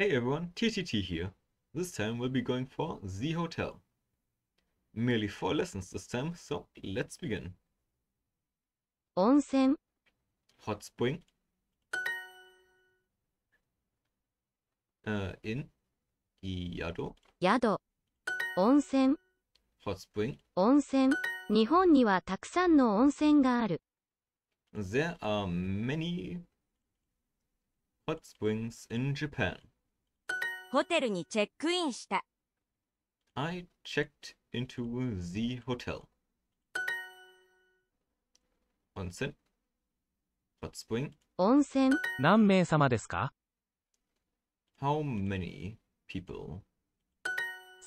Hey everyone, TTT here. This time we'll be going for The Hotel. Merely four lessons this time, so let's begin. Onsen. Hot spring. Uh, in. Yado. Yado. Onsen. Hot spring. Onsen. 温泉日本にはたくさんの温泉がある There are many hot springs in Japan. ホテルにチェックインした。I checked into the hotel. Onsen. Hot spring. 温泉何名様ですか How many people?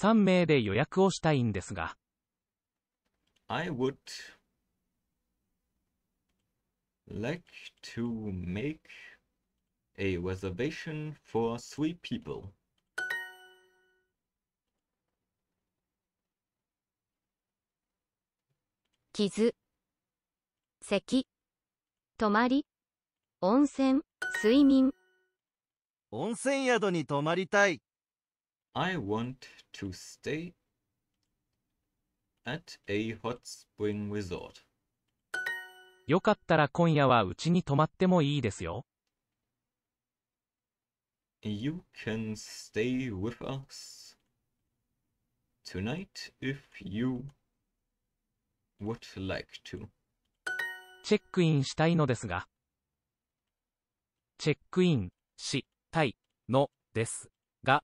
3名で予約をしたいんですが I would like to make a reservation for three people. 傷、咳、泊まり、温泉、睡眠。温泉宿に泊まりたい。I want to stay at a hot spring resort. よかったら今夜はうちに泊まってもいいですよ。You can stay with us tonight if you would like to チェックインしたいのですが、チェックインしたいのですが、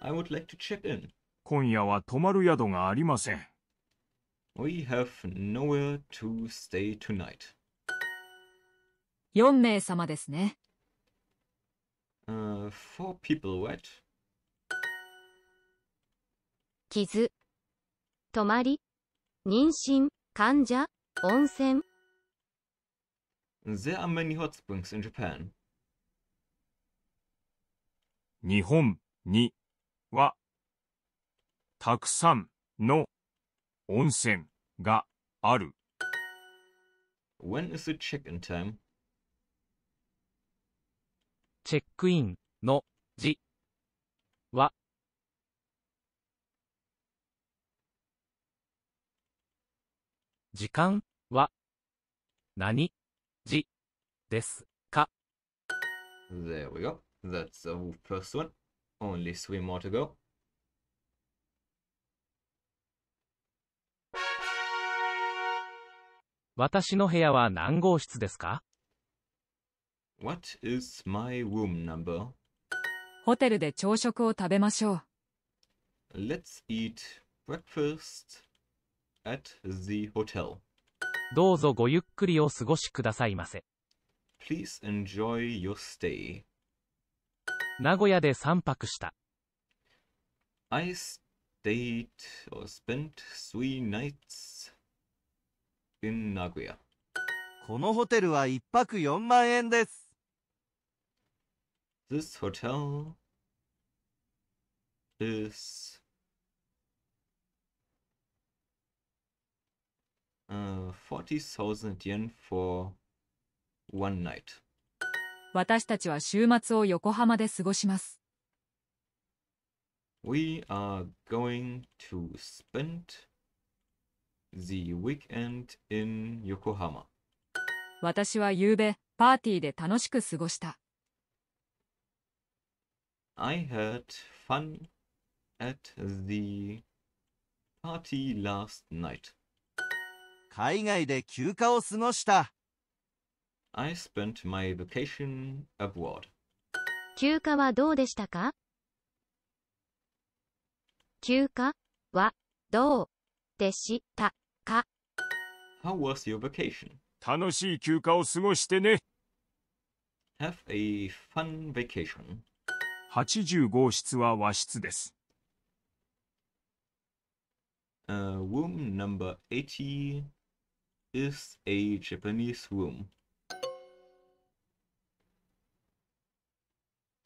I would like to check in. 今夜は泊まる宿がありません。We have nowhere to stay tonight. 4名様ですね。Uh, four people, right? 傷、泊まり、妊娠、患者、温泉。There are many hot springs in Japan. 日本にはたくさんの温泉がある。When is the check-in time? チェックインの字は時間は何時ですか There we go. That's the first one. Only three more to go. の部屋は何号室ですか What is my room number? ホテルで朝食を食べましょう。Let's eat breakfast at the hotel. どうぞごゆっくりお過ごしくださいませ。Please enjoy your stay. 名古屋で3泊した。I stayed or spent three nights in Nagoya. このホテルは1泊4万円です。This hotel is 40,000 yen for one night. 私たちは週末を横浜で過ごします。We are going to spend the weekend in Yokohama. 私は夕べパーティーで楽しく過ごした。I had fun at the party last night. 海外で休暇を過ごした。I spent my vacation abroad. 休暇はどうでしたか休暇はどうでしたか ?How was your vacation? 楽しい休暇を過ごしてね。Have a fun vacation. 80号室は和室です。Uh, room number 80 is a Japanese room.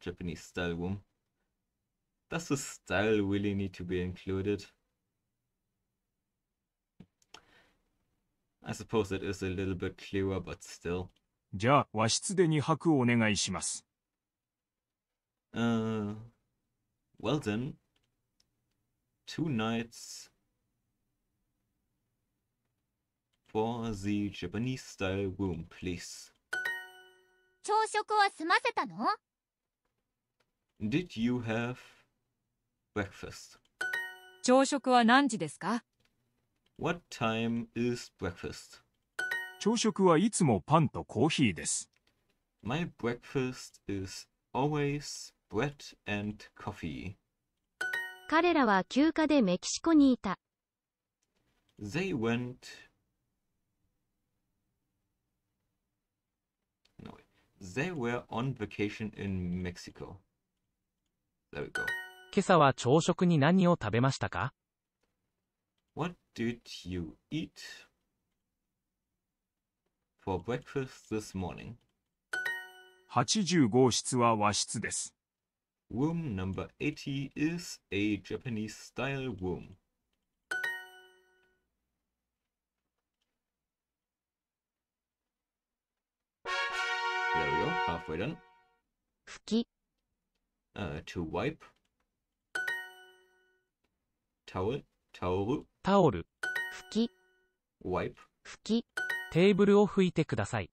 Japanese style room. Does the style really need to be included? I suppose it is a little bit clearer, but still. じゃあ、和室で2泊お願いします。Uh, well then, two nights for the Japanese style room, please. 朝食は済ませたの Did you have breakfast? 朝食は何時ですか What time is breakfast? 朝食はいつもパンとコーヒーです。My breakfast is always bread and coffee. 彼らは休暇でメキシコにいた。They went They were on vacation in Mexico. There we go. 今朝は朝食に何を食べましたか What did you eat for breakfast this morning? 85室は和室です。Room number 80 is a Japanese style room. halfway done. 拭き uh, to wipe. Towel, towel. タオル拭き Wipe. 拭きテーブルを拭いてください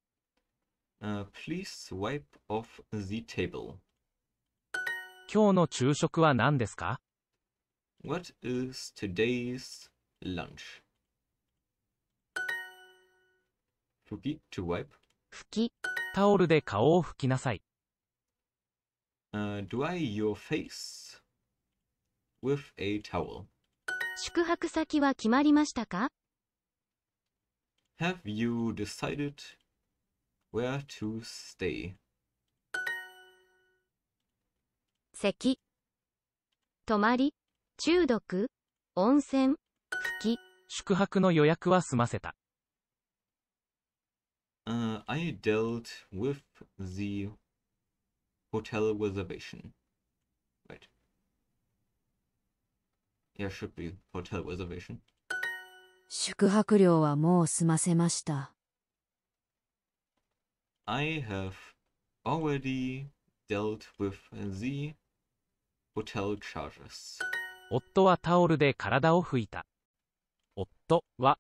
Uh, please wipe off the table. 今日の昼食は何ですか What is today's lunch? 拭き to wipe. 拭きタオルで顔を拭きなさい。Uh, dry your face with a towel. 宿泊先は決まりましたか Have you decided where to stay? 咳、泊まり、中毒、温泉、吹き。宿泊の予約は済ませた。uh, I dealt with the hotel reservation. Right. Yeah, should be hotel reservation. 宿泊料はもう済ませました。I have already dealt with the hotel charges. 夫はタオルで体を拭いた。夫は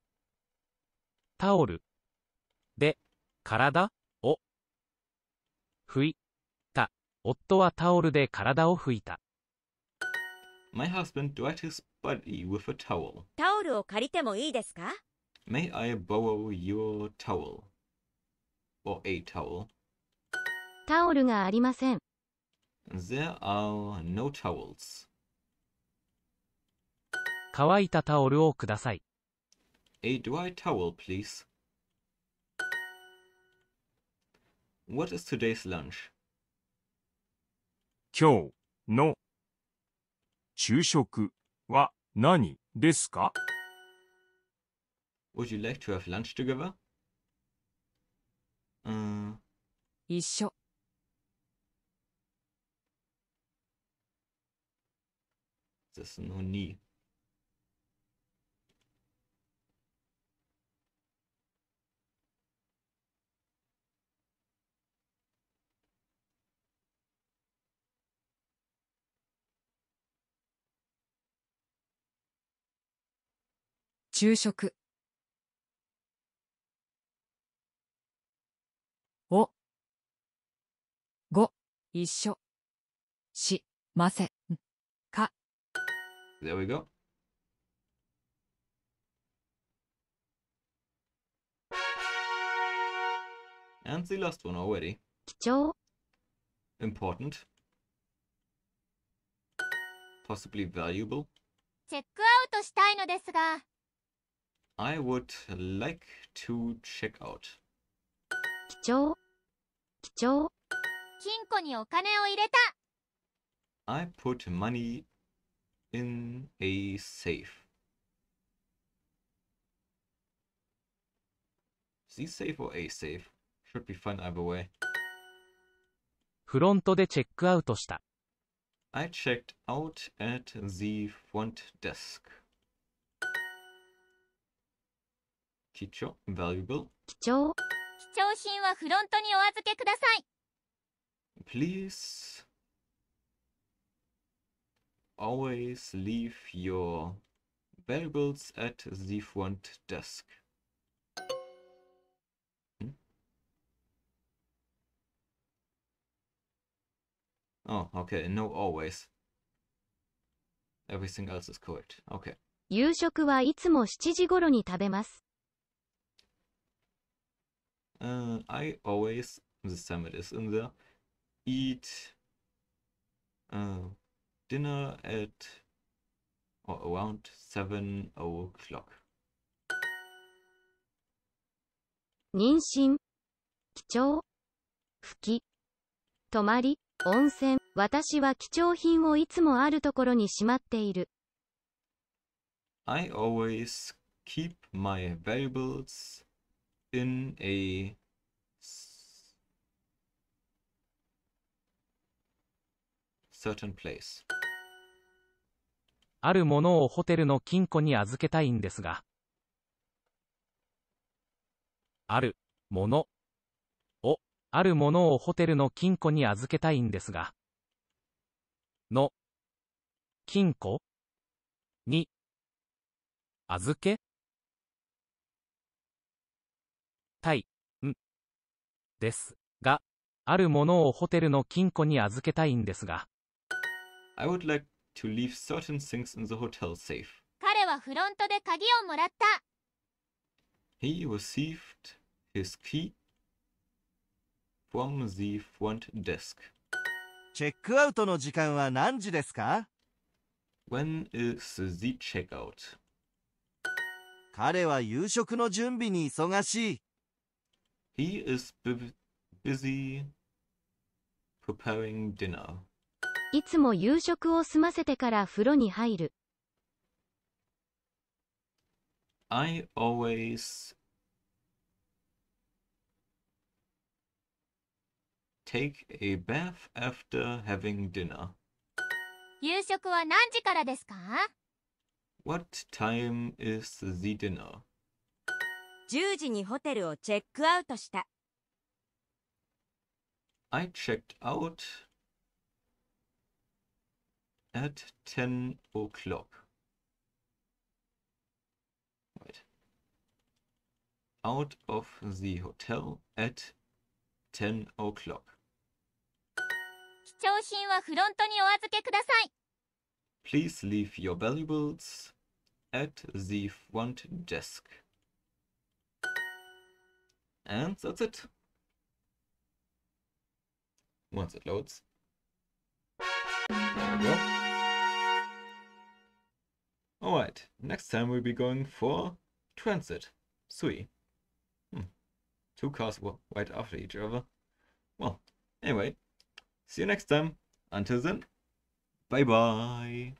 タオルで体を拭いた。夫はタオルで体を拭いた。My husband wet his body with a towel. タオルを借りてもいいですか May I borrow your towel? Or a towel? タオルがありません。There are no towels. 乾いたタオルをください。A dry towel, please. What is today's lunch? 今日の昼食は何ですか Would you like to have lunch together? うー一緒。Das i s n o nie. 昼食おご一緒しませんか There we go. And the last one already. 貴重 Important. Possibly valuable. チェックアウトしたいのですが。I would like to check out. 貴重貴重金庫にお金を入れた I put money in a safe. Z safe or A safe? Should be fun either way. フロントでチェックアウトした。I checked out at the front desk. 貴重 valuable 貴重貴重品はフロントにお預けください Please always leave your valuables at the front desk oh, okay, no always. Everything else is correct. Okay. 夕食はいつも7時頃に食べます。I always, the summit is in there, eat uh, dinner at or around seven o'clock. 妊娠、貴重、吹き、泊まり、温泉、私は貴重品をいつもあるところにしまっている。I always keep my valuables in a certain place. あるものをホテルの金庫に預けたいんですが。あるものをあるものをホテルの金庫に預けたいんですが。の金庫に預けたいんですが。あるものをホテルの金庫に預けたいんですが。I would like to leave certain things in the hotel safe. He received his key from the front desk. チェックアウトの時間は何時ですか When is the checkout? 彼は夕食の準備に忙しい。He is busy preparing dinner. いつも夕食を済ませてから風呂に入る。I always take a bath after having dinner. 夕食は何時からですか ?What time is the dinner? 10時にホテルをチェックアウトした。I checked out at 10 o'clock. Right. Out of the hotel at 10 o'clock. Please leave your valuables at the front desk. And that's it. Once it loads. There we go. Alright, next time we'll be going for transit. Three. Hmm. Two cars were right after each other. Well, anyway, see you next time. Until then, bye bye.